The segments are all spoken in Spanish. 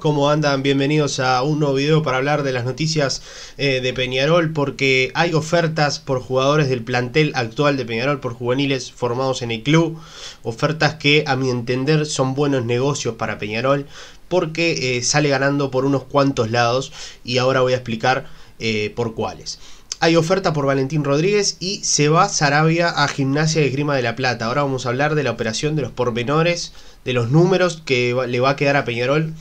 ¿Cómo andan? Bienvenidos a un nuevo video para hablar de las noticias eh, de Peñarol porque hay ofertas por jugadores del plantel actual de Peñarol, por juveniles formados en el club, ofertas que a mi entender son buenos negocios para Peñarol porque eh, sale ganando por unos cuantos lados y ahora voy a explicar eh, por cuáles hay oferta por Valentín Rodríguez y se va Sarabia a Gimnasia de Grima de la Plata. Ahora vamos a hablar de la operación, de los pormenores, de los números que le va a quedar a Peñarol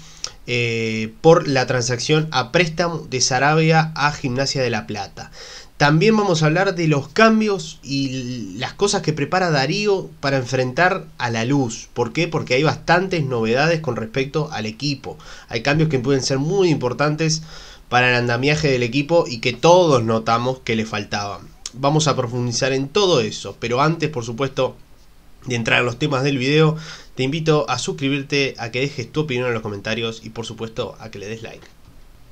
eh, por la transacción a préstamo de Sarabia a Gimnasia de la Plata. También vamos a hablar de los cambios y las cosas que prepara Darío para enfrentar a la luz. ¿Por qué? Porque hay bastantes novedades con respecto al equipo. Hay cambios que pueden ser muy importantes para el andamiaje del equipo y que todos notamos que le faltaban. Vamos a profundizar en todo eso, pero antes, por supuesto, de entrar en los temas del video, te invito a suscribirte, a que dejes tu opinión en los comentarios y por supuesto a que le des like.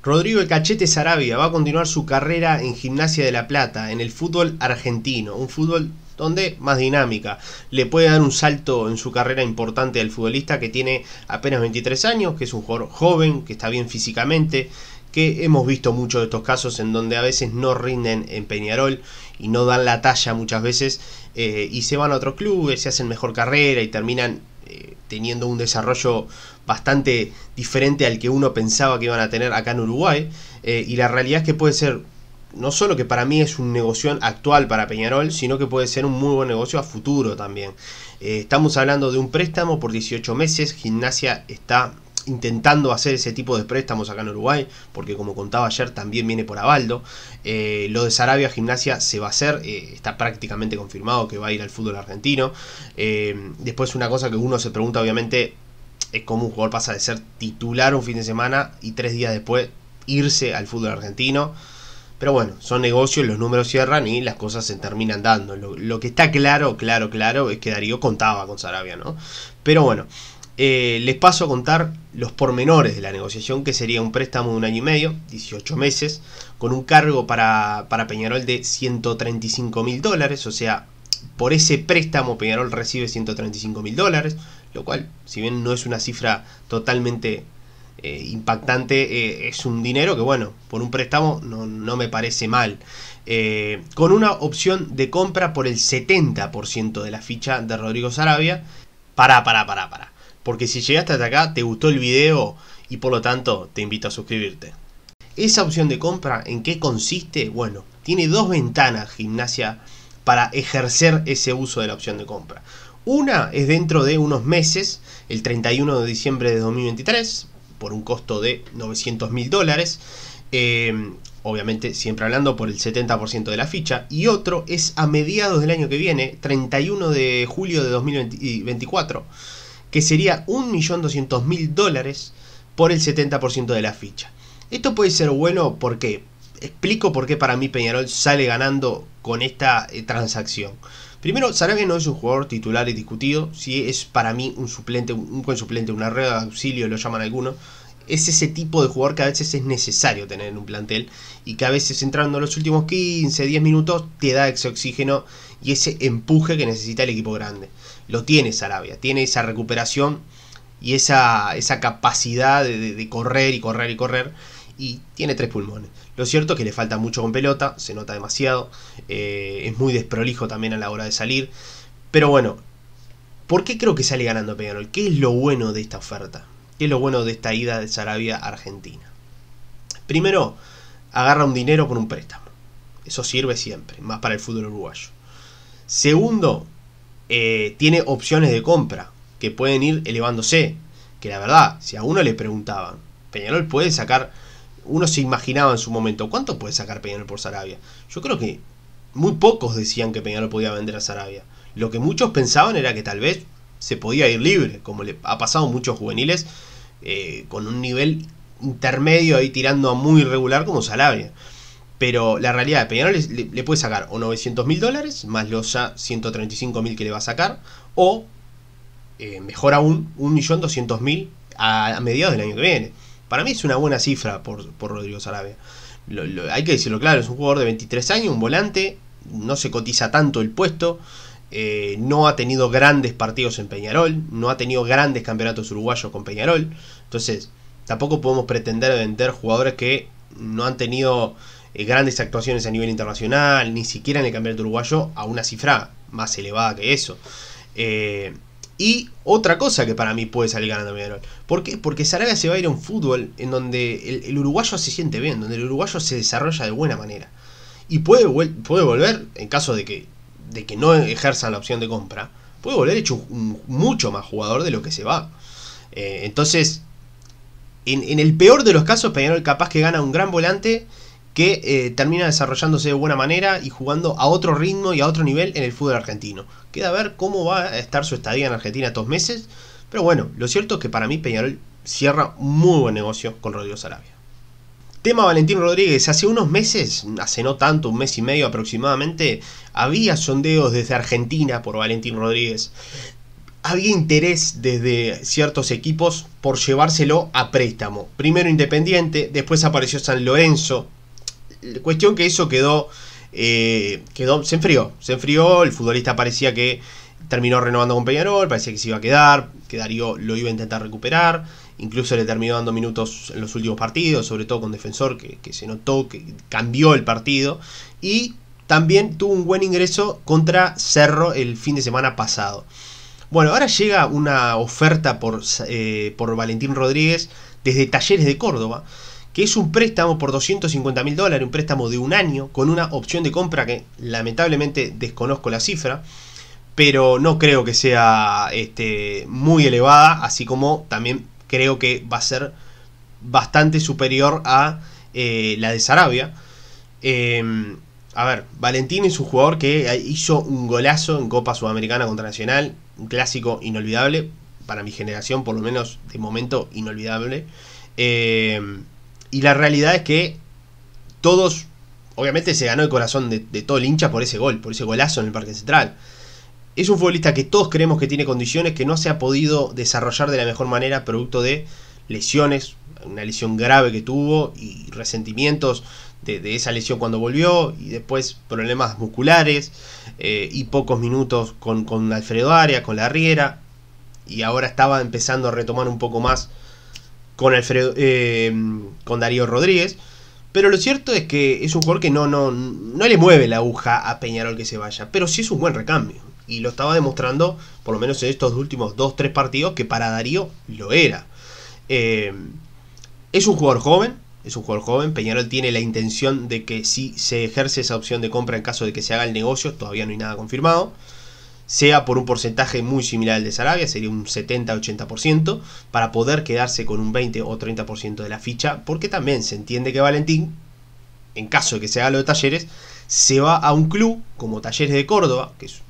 Rodrigo El Cachete Saravia va a continuar su carrera en Gimnasia de La Plata, en el fútbol argentino, un fútbol donde más dinámica. Le puede dar un salto en su carrera importante al futbolista que tiene apenas 23 años, que es un jugador joven, que está bien físicamente, que hemos visto muchos de estos casos en donde a veces no rinden en Peñarol y no dan la talla muchas veces eh, y se van a otros clubes, se hacen mejor carrera y terminan eh, teniendo un desarrollo bastante diferente al que uno pensaba que iban a tener acá en Uruguay. Eh, y la realidad es que puede ser, no solo que para mí es un negocio actual para Peñarol, sino que puede ser un muy buen negocio a futuro también. Eh, estamos hablando de un préstamo por 18 meses, Gimnasia está intentando hacer ese tipo de préstamos acá en Uruguay, porque como contaba ayer también viene por Abaldo. Eh, lo de Sarabia Gimnasia se va a hacer, eh, está prácticamente confirmado que va a ir al fútbol argentino. Eh, después una cosa que uno se pregunta obviamente es cómo un jugador pasa de ser titular un fin de semana y tres días después irse al fútbol argentino. Pero bueno, son negocios, los números cierran y las cosas se terminan dando. Lo, que está claro, claro, claro, es que Darío contaba con Sarabia, ¿no? Pero bueno, eh, les paso a contar los pormenores de la negociación, que sería un préstamo de un año y medio, 18 meses, con un cargo para, Peñarol de 135 mil dólares, o sea, por ese préstamo Peñarol recibe 135 mil dólares, lo cual, si bien no es una cifra totalmente eh, impactante, eh, es un dinero que, bueno, por un préstamo no, no me parece mal. con una opción de compra por el 70% de la ficha de Rodrigo Sarabia. Pará, pará, pará, pará porque si llegaste hasta acá, te gustó el video y por lo tanto te invito a suscribirte. Esa opción de compra, ¿en qué consiste? Bueno, tiene dos ventanas gimnasia para ejercer ese uso de la opción de compra. Una es dentro de unos meses, el 31 de diciembre de 2023, por un costo de 900 mil dólares. Eh, obviamente siempre hablando por el 70% de la ficha. Y otro es a mediados del año que viene, 31 de julio de 2024 que sería 1.200.000 dólares por el 70% de la ficha. Esto puede ser bueno porque explico por qué para mí Peñarol sale ganando con esta eh, transacción. Primero, que no es un jugador titular y discutido, si es para mí un suplente, un buen suplente, una rueda de auxilio, lo llaman algunos. Es ese tipo de jugador que a veces es necesario tener en un plantel y que a veces entrando en los últimos 15, 10 minutos te da ese oxígeno y ese empuje que necesita el equipo grande lo tiene Sarabia, tiene esa recuperación y esa, capacidad de, correr y correr y correr. Y tiene tres pulmones. Lo cierto es que le falta mucho con pelota, se nota demasiado, eh, es muy desprolijo también a la hora de salir. Pero bueno, ¿por qué creo que sale ganando Peñarol? ¿Qué es lo bueno de esta oferta? ¿Qué es lo bueno de esta ida de Sarabia a Argentina? Primero, agarra un dinero con un préstamo. Eso sirve siempre, más para el fútbol uruguayo. Segundo, eh, tiene opciones de compra que pueden ir elevándose. Que la verdad, si a uno le preguntaban, Peñarol puede sacar, uno se imaginaba en su momento, ¿cuánto puede sacar Peñarol por Sarabia? Yo creo que muy pocos decían que Peñarol podía vender a Sarabia. Lo que muchos pensaban era que tal vez se podía ir libre, como le ha pasado muchos juveniles, eh, con un nivel intermedio ahí tirando a muy irregular como Sarabia. Pero la realidad de Peñarol le, puede sacar o 900 mil dólares, más los ya 135 mil que le va a sacar, o eh, mejor aún, 1.200.000 a, mediados del año que viene. Para mí es una buena cifra por, Rodrigo Sarabia. hay que decirlo claro, es un jugador de 23 años, un volante, no se cotiza tanto el puesto, eh, no ha tenido grandes partidos en Peñarol, no ha tenido grandes campeonatos uruguayos con Peñarol. Entonces, tampoco podemos pretender vender jugadores que no han tenido eh, grandes actuaciones a nivel internacional, ni siquiera en el campeonato uruguayo, a una cifra más elevada que eso. Eh, y otra cosa que para mí puede salir ganando Peñarol. ¿Por qué? Porque Sarabia se va a ir a un fútbol en donde el, uruguayo se siente bien, donde el uruguayo se desarrolla de buena manera. Y puede, puede volver, en caso de que, de que no ejerza la opción de compra, puede volver hecho mucho más jugador de lo que se va. Eh, entonces, en, en, el peor de los casos, Peñarol capaz que gana un gran volante que eh, termina desarrollándose de buena manera y jugando a otro ritmo y a otro nivel en el fútbol argentino. Queda ver cómo va a estar su estadía en Argentina estos meses, pero bueno, lo cierto es que para mí Peñarol cierra muy buen negocio con Rodrigo Sarabia. Tema Valentín Rodríguez. Hace unos meses, hace no tanto, un mes y medio aproximadamente, había sondeos desde Argentina por Valentín Rodríguez. Había interés desde ciertos equipos por llevárselo a préstamo. Primero Independiente, después apareció San Lorenzo, cuestión que eso quedó, eh, quedó, se enfrió, se enfrió, el futbolista parecía que terminó renovando con Peñarol, parecía que se iba a quedar, que Darío lo iba a intentar recuperar, incluso le terminó dando minutos en los últimos partidos, sobre todo con Defensor, que, se notó que cambió el partido, y también tuvo un buen ingreso contra Cerro el fin de semana pasado. Bueno, ahora llega una oferta por, eh, por Valentín Rodríguez desde Talleres de Córdoba que es un préstamo por 250 mil dólares, un préstamo de un año, con una opción de compra que lamentablemente desconozco la cifra, pero no creo que sea este, muy elevada, así como también creo que va a ser bastante superior a eh, la de Sarabia. Em, a ver, Valentín es un jugador que hizo un golazo en Copa Sudamericana contra Nacional, un clásico inolvidable, para mi generación por lo menos de momento inolvidable. Em, y la realidad es que todos, obviamente se ganó el corazón de, todo el hincha por ese gol, por ese golazo en el Parque Central. Es un futbolista que todos creemos que tiene condiciones, que no se ha podido desarrollar de la mejor manera, producto de lesiones, una lesión grave que tuvo y resentimientos de, esa lesión cuando volvió, y después problemas musculares eh, y pocos minutos con, Alfredo Área con la Riera, y ahora estaba empezando a retomar un poco más con, Alfredo, eh, con Darío Rodríguez. Pero lo cierto es que es un jugador que no, no, no le mueve la aguja a Peñarol que se vaya. Pero sí es un buen recambio. Y lo estaba demostrando, por lo menos en estos últimos 2-3 partidos, que para Darío lo era. Eh, es un jugador joven. Es un jugador joven. Peñarol tiene la intención de que si se ejerce esa opción de compra en caso de que se haga el negocio, todavía no hay nada confirmado sea por un porcentaje muy similar al de Sarabia, sería un 70-80%, para poder quedarse con un 20 o 30% de la ficha, porque también se entiende que Valentín, en caso de que se haga lo de talleres, se va a un club como Talleres de Córdoba, que es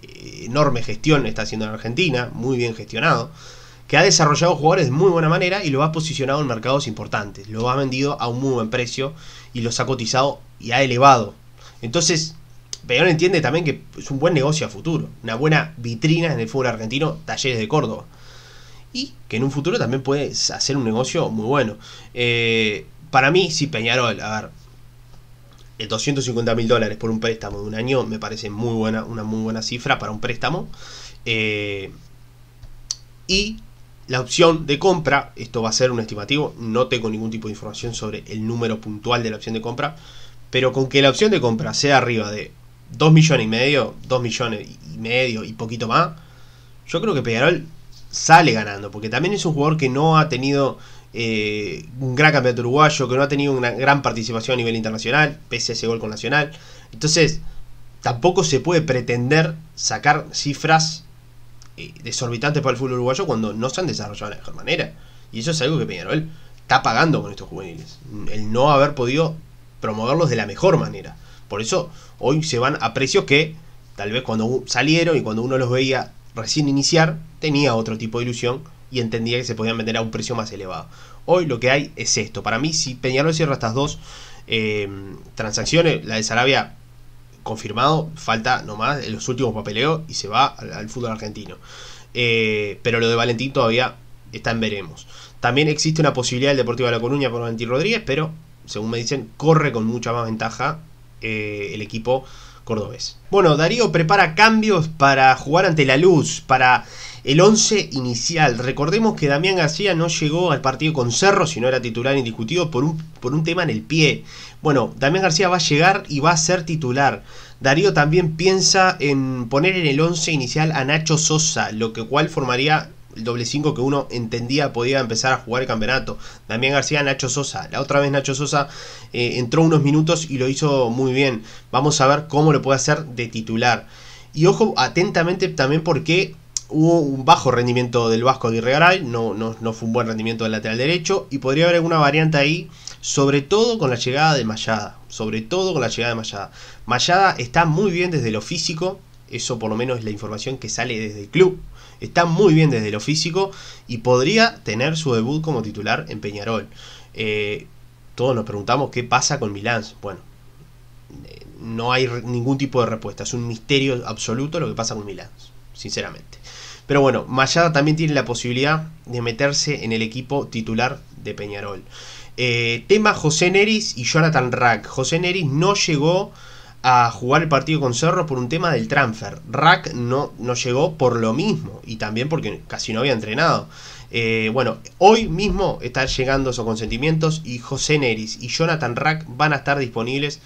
eh, enorme gestión está haciendo en Argentina, muy bien gestionado, que ha desarrollado jugadores de muy buena manera y lo ha posicionado en mercados importantes, lo ha vendido a un muy buen precio y los ha cotizado y ha elevado. Entonces, Peñarol entiende también que es un buen negocio a futuro, una buena vitrina en el fútbol argentino, Talleres de Córdoba. Y que en un futuro también puedes hacer un negocio muy bueno. Eh, para mí, si Peñarol, a ver, El 250 mil dólares por un préstamo de un año me parece muy buena, una muy buena cifra para un préstamo. Eh, y la opción de compra, esto va a ser un estimativo, no tengo ningún tipo de información sobre el número puntual de la opción de compra, pero con que la opción de compra sea arriba de 2 millones y medio, 2 millones y medio y poquito más, yo creo que Peñarol sale ganando, porque también es un jugador que no ha tenido eh, un gran campeonato uruguayo, que no ha tenido una gran participación a nivel internacional, pese a ese gol con Nacional. Entonces, tampoco se puede pretender sacar cifras eh, desorbitantes para el fútbol uruguayo cuando no se han desarrollado de la mejor manera. Y eso es algo que Peñarol está pagando con estos juveniles, el no haber podido promoverlos de la mejor manera. Por eso hoy se van a precios que tal vez cuando salieron y cuando uno los veía recién iniciar, tenía otro tipo de ilusión y entendía que se podían vender a un precio más elevado. Hoy lo que hay es esto. Para mí, si Peñarol cierra estas dos em, transacciones, la de Sarabia confirmado, falta nomás en los últimos papeleos y se va al, fútbol argentino. Eh, pero lo de Valentín todavía está en veremos. También existe una posibilidad del Deportivo de La Coruña por Valentín Rodríguez, pero según me dicen, corre con mucha más ventaja eh, el equipo cordobés. Bueno, Darío prepara cambios para jugar ante la luz, para el 11 inicial. Recordemos que Damián García no llegó al partido con Cerro, sino era titular indiscutido, por un, por un tema en el pie. Bueno, Damián García va a llegar y va a ser titular. Darío también piensa en poner en el 11 inicial a Nacho Sosa, lo que cual formaría el doble 5 que uno entendía podía empezar a jugar el campeonato. Damián García, Nacho Sosa. La otra vez Nacho Sosa eh, entró unos minutos y lo hizo muy bien. Vamos a ver cómo lo puede hacer de titular. Y ojo atentamente también porque hubo un bajo rendimiento del Vasco de Irregaray, no, no, no, fue un buen rendimiento del lateral derecho y podría haber alguna variante ahí, sobre todo con la llegada de Mayada, sobre todo con la llegada de Mayada. Mayada está muy bien desde lo físico, eso por lo menos es la información que sale desde el club. Está muy bien desde lo físico y podría tener su debut como titular en Peñarol. Eh, todos nos preguntamos qué pasa con Milán. Bueno, eh, no hay ningún tipo de respuesta. Es un misterio absoluto lo que pasa con Milán, sinceramente. Pero bueno, Mayada también tiene la posibilidad de meterse en el equipo titular de Peñarol. Eh, tema José Neris y Jonathan Rack. José Neris no llegó a jugar el partido con Cerro por un tema del transfer. Rack no, no llegó por lo mismo y también porque casi no había entrenado. Eh, bueno, hoy mismo están llegando esos consentimientos y José Neris y Jonathan Rack van a estar disponibles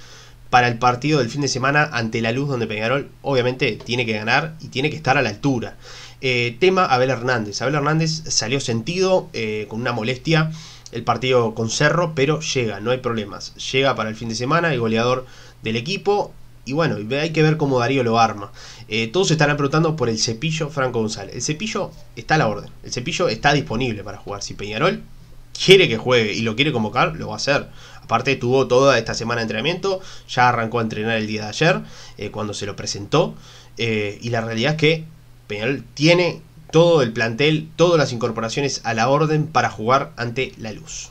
para el partido del fin de semana ante la luz donde Peñarol obviamente tiene que ganar y tiene que estar a la altura. Eh, tema Abel Hernández. Abel Hernández salió sentido eh, con una molestia el partido con Cerro, pero llega, no hay problemas. Llega para el fin de semana, el goleador del equipo. Y bueno, hay que ver cómo Darío lo arma. Eh, todos estarán preguntando por el cepillo Franco González. El cepillo está a la orden. El cepillo está disponible para jugar. Si Peñarol quiere que juegue y lo quiere convocar, lo va a hacer. Aparte tuvo toda esta semana de entrenamiento, ya arrancó a entrenar el día de ayer, eh, cuando se lo presentó. Eh, y la realidad es que Peñarol tiene todo el plantel, todas las incorporaciones a la orden para jugar ante la luz.